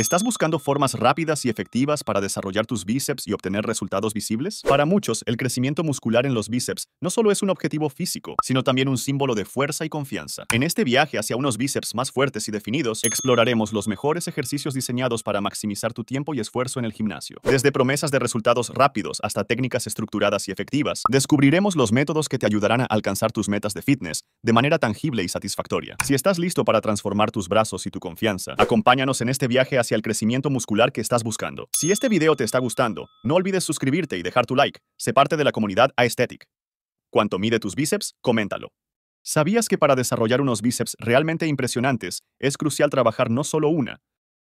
¿Estás buscando formas rápidas y efectivas para desarrollar tus bíceps y obtener resultados visibles? Para muchos, el crecimiento muscular en los bíceps no solo es un objetivo físico, sino también un símbolo de fuerza y confianza. En este viaje hacia unos bíceps más fuertes y definidos, exploraremos los mejores ejercicios diseñados para maximizar tu tiempo y esfuerzo en el gimnasio. Desde promesas de resultados rápidos hasta técnicas estructuradas y efectivas, descubriremos los métodos que te ayudarán a alcanzar tus metas de fitness de manera tangible y satisfactoria. Si estás listo para transformar tus brazos y tu confianza, acompáñanos en este viaje hacia al crecimiento muscular que estás buscando. Si este video te está gustando, no olvides suscribirte y dejar tu like. Sé parte de la comunidad Aesthetic. ¿Cuánto mide tus bíceps? Coméntalo. ¿Sabías que para desarrollar unos bíceps realmente impresionantes es crucial trabajar no solo una,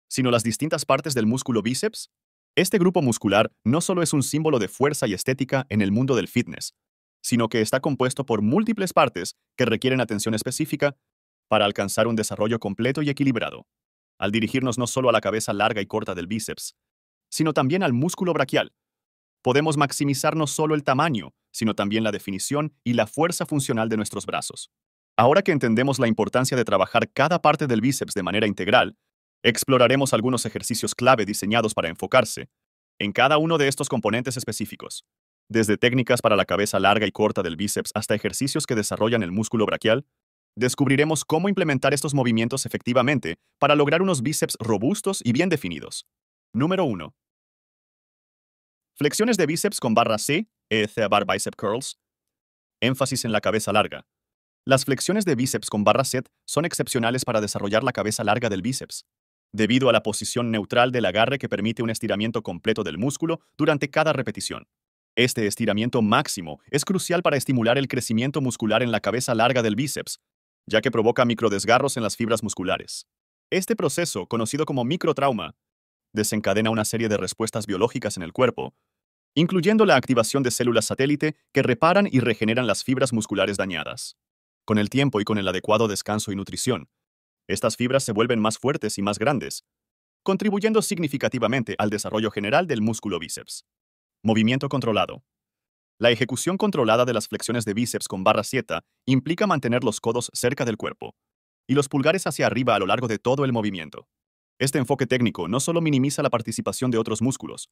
sino las distintas partes del músculo bíceps? Este grupo muscular no solo es un símbolo de fuerza y estética en el mundo del fitness, sino que está compuesto por múltiples partes que requieren atención específica para alcanzar un desarrollo completo y equilibrado al dirigirnos no solo a la cabeza larga y corta del bíceps, sino también al músculo braquial. Podemos maximizar no solo el tamaño, sino también la definición y la fuerza funcional de nuestros brazos. Ahora que entendemos la importancia de trabajar cada parte del bíceps de manera integral, exploraremos algunos ejercicios clave diseñados para enfocarse en cada uno de estos componentes específicos, desde técnicas para la cabeza larga y corta del bíceps hasta ejercicios que desarrollan el músculo braquial descubriremos cómo implementar estos movimientos efectivamente para lograr unos bíceps robustos y bien definidos. Número 1. Flexiones de bíceps con barra C, EZ bar bicep curls. Énfasis en la cabeza larga. Las flexiones de bíceps con barra set son excepcionales para desarrollar la cabeza larga del bíceps, debido a la posición neutral del agarre que permite un estiramiento completo del músculo durante cada repetición. Este estiramiento máximo es crucial para estimular el crecimiento muscular en la cabeza larga del bíceps, ya que provoca microdesgarros en las fibras musculares. Este proceso, conocido como microtrauma, desencadena una serie de respuestas biológicas en el cuerpo, incluyendo la activación de células satélite que reparan y regeneran las fibras musculares dañadas. Con el tiempo y con el adecuado descanso y nutrición, estas fibras se vuelven más fuertes y más grandes, contribuyendo significativamente al desarrollo general del músculo bíceps. Movimiento controlado. La ejecución controlada de las flexiones de bíceps con barra 7 implica mantener los codos cerca del cuerpo y los pulgares hacia arriba a lo largo de todo el movimiento. Este enfoque técnico no solo minimiza la participación de otros músculos,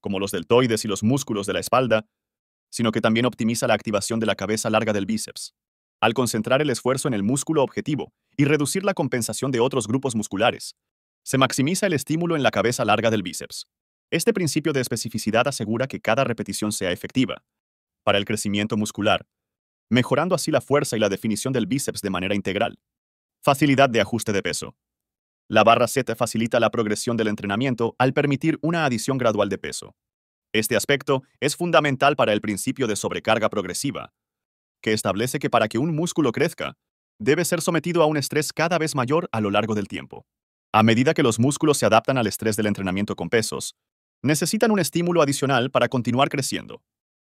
como los deltoides y los músculos de la espalda, sino que también optimiza la activación de la cabeza larga del bíceps. Al concentrar el esfuerzo en el músculo objetivo y reducir la compensación de otros grupos musculares, se maximiza el estímulo en la cabeza larga del bíceps. Este principio de especificidad asegura que cada repetición sea efectiva, para el crecimiento muscular, mejorando así la fuerza y la definición del bíceps de manera integral. Facilidad de ajuste de peso. La barra Z facilita la progresión del entrenamiento al permitir una adición gradual de peso. Este aspecto es fundamental para el principio de sobrecarga progresiva, que establece que para que un músculo crezca, debe ser sometido a un estrés cada vez mayor a lo largo del tiempo. A medida que los músculos se adaptan al estrés del entrenamiento con pesos, necesitan un estímulo adicional para continuar creciendo.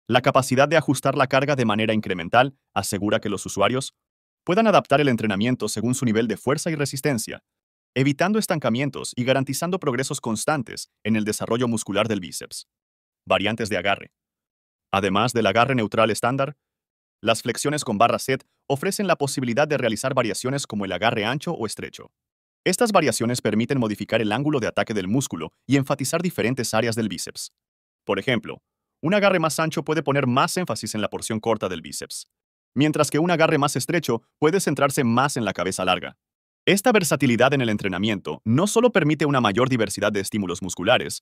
La capacidad de ajustar la carga de manera incremental asegura que los usuarios puedan adaptar el entrenamiento según su nivel de fuerza y resistencia, evitando estancamientos y garantizando progresos constantes en el desarrollo muscular del bíceps. Variantes de agarre. Además del agarre neutral estándar, las flexiones con barra set ofrecen la posibilidad de realizar variaciones como el agarre ancho o estrecho. Estas variaciones permiten modificar el ángulo de ataque del músculo y enfatizar diferentes áreas del bíceps. Por ejemplo, un agarre más ancho puede poner más énfasis en la porción corta del bíceps, mientras que un agarre más estrecho puede centrarse más en la cabeza larga. Esta versatilidad en el entrenamiento no solo permite una mayor diversidad de estímulos musculares,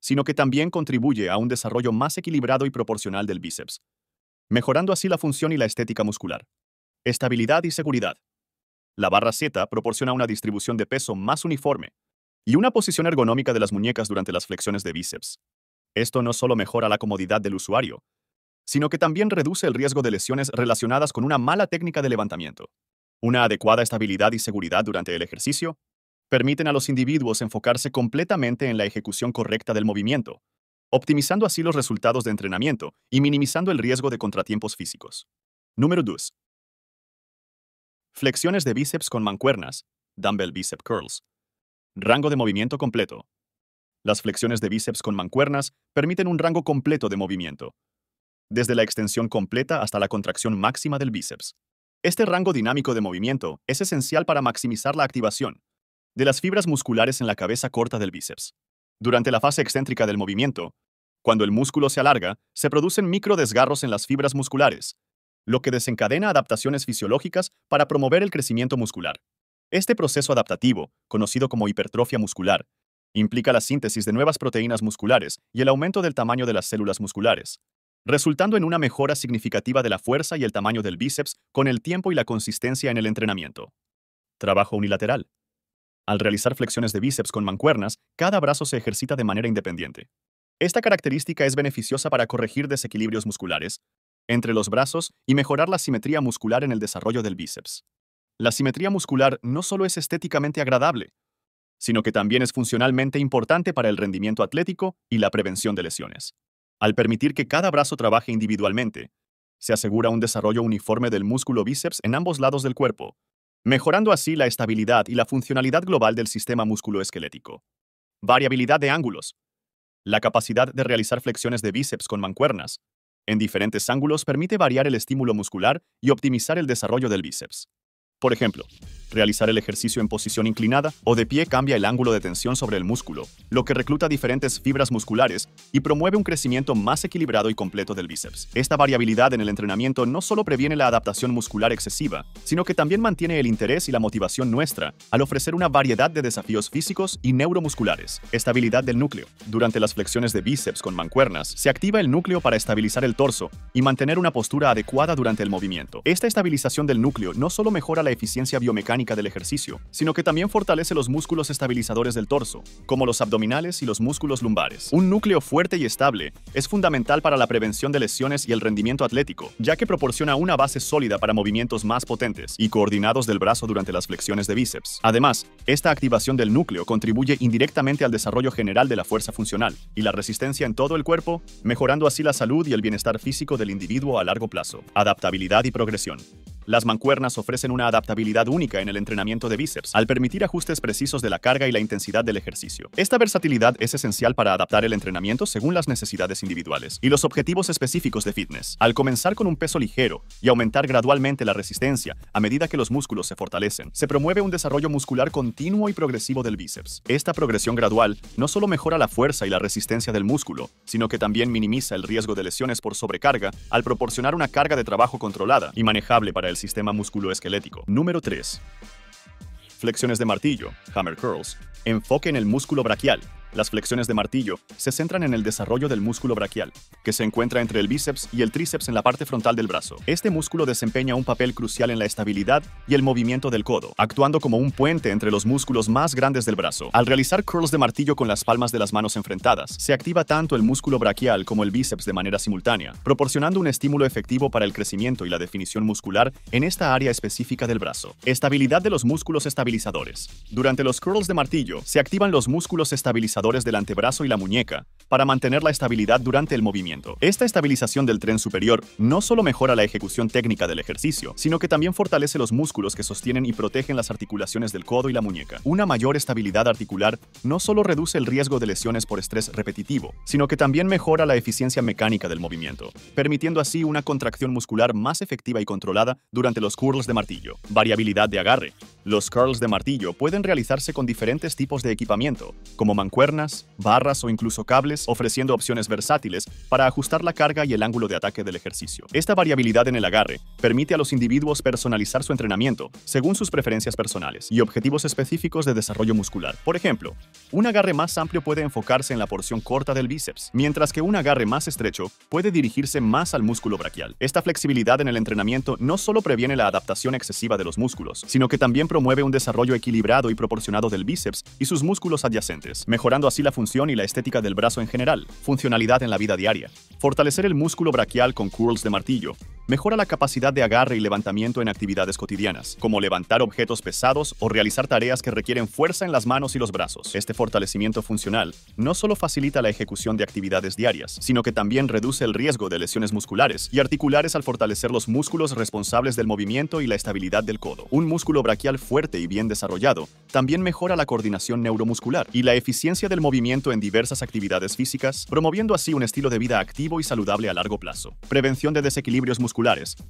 sino que también contribuye a un desarrollo más equilibrado y proporcional del bíceps, mejorando así la función y la estética muscular. Estabilidad y seguridad. La barra Z proporciona una distribución de peso más uniforme y una posición ergonómica de las muñecas durante las flexiones de bíceps, esto no solo mejora la comodidad del usuario, sino que también reduce el riesgo de lesiones relacionadas con una mala técnica de levantamiento. Una adecuada estabilidad y seguridad durante el ejercicio permiten a los individuos enfocarse completamente en la ejecución correcta del movimiento, optimizando así los resultados de entrenamiento y minimizando el riesgo de contratiempos físicos. Número 2. Flexiones de bíceps con mancuernas, dumbbell bicep curls. Rango de movimiento completo, las flexiones de bíceps con mancuernas permiten un rango completo de movimiento, desde la extensión completa hasta la contracción máxima del bíceps. Este rango dinámico de movimiento es esencial para maximizar la activación de las fibras musculares en la cabeza corta del bíceps. Durante la fase excéntrica del movimiento, cuando el músculo se alarga, se producen microdesgarros en las fibras musculares, lo que desencadena adaptaciones fisiológicas para promover el crecimiento muscular. Este proceso adaptativo, conocido como hipertrofia muscular, Implica la síntesis de nuevas proteínas musculares y el aumento del tamaño de las células musculares, resultando en una mejora significativa de la fuerza y el tamaño del bíceps con el tiempo y la consistencia en el entrenamiento. Trabajo unilateral. Al realizar flexiones de bíceps con mancuernas, cada brazo se ejercita de manera independiente. Esta característica es beneficiosa para corregir desequilibrios musculares entre los brazos y mejorar la simetría muscular en el desarrollo del bíceps. La simetría muscular no solo es estéticamente agradable, sino que también es funcionalmente importante para el rendimiento atlético y la prevención de lesiones. Al permitir que cada brazo trabaje individualmente, se asegura un desarrollo uniforme del músculo bíceps en ambos lados del cuerpo, mejorando así la estabilidad y la funcionalidad global del sistema musculoesquelético. Variabilidad de ángulos. La capacidad de realizar flexiones de bíceps con mancuernas en diferentes ángulos permite variar el estímulo muscular y optimizar el desarrollo del bíceps. Por ejemplo, Realizar el ejercicio en posición inclinada o de pie cambia el ángulo de tensión sobre el músculo, lo que recluta diferentes fibras musculares y promueve un crecimiento más equilibrado y completo del bíceps. Esta variabilidad en el entrenamiento no solo previene la adaptación muscular excesiva, sino que también mantiene el interés y la motivación nuestra al ofrecer una variedad de desafíos físicos y neuromusculares. Estabilidad del núcleo. Durante las flexiones de bíceps con mancuernas, se activa el núcleo para estabilizar el torso y mantener una postura adecuada durante el movimiento. Esta estabilización del núcleo no solo mejora la eficiencia biomecánica del ejercicio, sino que también fortalece los músculos estabilizadores del torso, como los abdominales y los músculos lumbares. Un núcleo fuerte y estable es fundamental para la prevención de lesiones y el rendimiento atlético, ya que proporciona una base sólida para movimientos más potentes y coordinados del brazo durante las flexiones de bíceps. Además, esta activación del núcleo contribuye indirectamente al desarrollo general de la fuerza funcional y la resistencia en todo el cuerpo, mejorando así la salud y el bienestar físico del individuo a largo plazo. Adaptabilidad y progresión. Las mancuernas ofrecen una adaptabilidad única en el entrenamiento de bíceps, al permitir ajustes precisos de la carga y la intensidad del ejercicio. Esta versatilidad es esencial para adaptar el entrenamiento según las necesidades individuales y los objetivos específicos de fitness. Al comenzar con un peso ligero y aumentar gradualmente la resistencia a medida que los músculos se fortalecen, se promueve un desarrollo muscular continuo y progresivo del bíceps. Esta progresión gradual no solo mejora la fuerza y la resistencia del músculo, sino que también minimiza el riesgo de lesiones por sobrecarga al proporcionar una carga de trabajo controlada y manejable para el el sistema musculoesquelético. Número 3. Flexiones de martillo, hammer curls. Enfoque en el músculo braquial, las flexiones de martillo se centran en el desarrollo del músculo braquial, que se encuentra entre el bíceps y el tríceps en la parte frontal del brazo. Este músculo desempeña un papel crucial en la estabilidad y el movimiento del codo, actuando como un puente entre los músculos más grandes del brazo. Al realizar curls de martillo con las palmas de las manos enfrentadas, se activa tanto el músculo braquial como el bíceps de manera simultánea, proporcionando un estímulo efectivo para el crecimiento y la definición muscular en esta área específica del brazo. Estabilidad de los músculos estabilizadores. Durante los curls de martillo, se activan los músculos estabilizadores del antebrazo y la muñeca para mantener la estabilidad durante el movimiento. Esta estabilización del tren superior no solo mejora la ejecución técnica del ejercicio, sino que también fortalece los músculos que sostienen y protegen las articulaciones del codo y la muñeca. Una mayor estabilidad articular no solo reduce el riesgo de lesiones por estrés repetitivo, sino que también mejora la eficiencia mecánica del movimiento, permitiendo así una contracción muscular más efectiva y controlada durante los curls de martillo. Variabilidad de agarre. Los curls de martillo pueden realizarse con diferentes tipos de equipamiento, como mancuernas, barras o incluso cables, ofreciendo opciones versátiles para ajustar la carga y el ángulo de ataque del ejercicio. Esta variabilidad en el agarre permite a los individuos personalizar su entrenamiento según sus preferencias personales y objetivos específicos de desarrollo muscular. Por ejemplo, un agarre más amplio puede enfocarse en la porción corta del bíceps, mientras que un agarre más estrecho puede dirigirse más al músculo braquial. Esta flexibilidad en el entrenamiento no solo previene la adaptación excesiva de los músculos, sino que también promueve un desarrollo equilibrado y proporcionado del bíceps y sus músculos adyacentes, mejorando así la función y la estética del brazo en general, funcionalidad en la vida diaria. Fortalecer el músculo braquial con curls de martillo, Mejora la capacidad de agarre y levantamiento en actividades cotidianas, como levantar objetos pesados o realizar tareas que requieren fuerza en las manos y los brazos. Este fortalecimiento funcional no solo facilita la ejecución de actividades diarias, sino que también reduce el riesgo de lesiones musculares y articulares al fortalecer los músculos responsables del movimiento y la estabilidad del codo. Un músculo braquial fuerte y bien desarrollado también mejora la coordinación neuromuscular y la eficiencia del movimiento en diversas actividades físicas, promoviendo así un estilo de vida activo y saludable a largo plazo. Prevención de desequilibrios musculares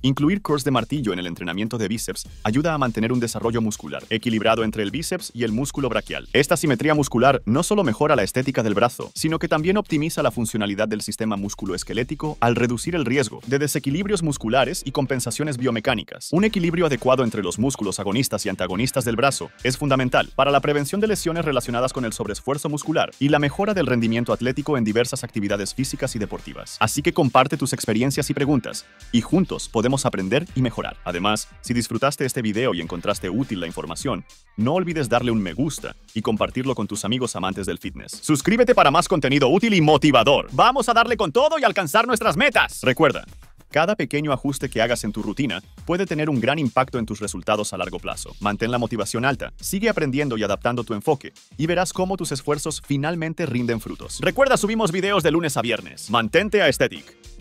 Incluir curls de martillo en el entrenamiento de bíceps ayuda a mantener un desarrollo muscular equilibrado entre el bíceps y el músculo braquial. Esta simetría muscular no solo mejora la estética del brazo, sino que también optimiza la funcionalidad del sistema musculoesquelético al reducir el riesgo de desequilibrios musculares y compensaciones biomecánicas. Un equilibrio adecuado entre los músculos agonistas y antagonistas del brazo es fundamental para la prevención de lesiones relacionadas con el sobreesfuerzo muscular y la mejora del rendimiento atlético en diversas actividades físicas y deportivas. Así que comparte tus experiencias y preguntas y Juntos podemos aprender y mejorar. Además, si disfrutaste este video y encontraste útil la información, no olvides darle un me gusta y compartirlo con tus amigos amantes del fitness. Suscríbete para más contenido útil y motivador. Vamos a darle con todo y alcanzar nuestras metas. Recuerda, cada pequeño ajuste que hagas en tu rutina puede tener un gran impacto en tus resultados a largo plazo. Mantén la motivación alta, sigue aprendiendo y adaptando tu enfoque, y verás cómo tus esfuerzos finalmente rinden frutos. Recuerda, subimos videos de lunes a viernes. Mantente a Aesthetic.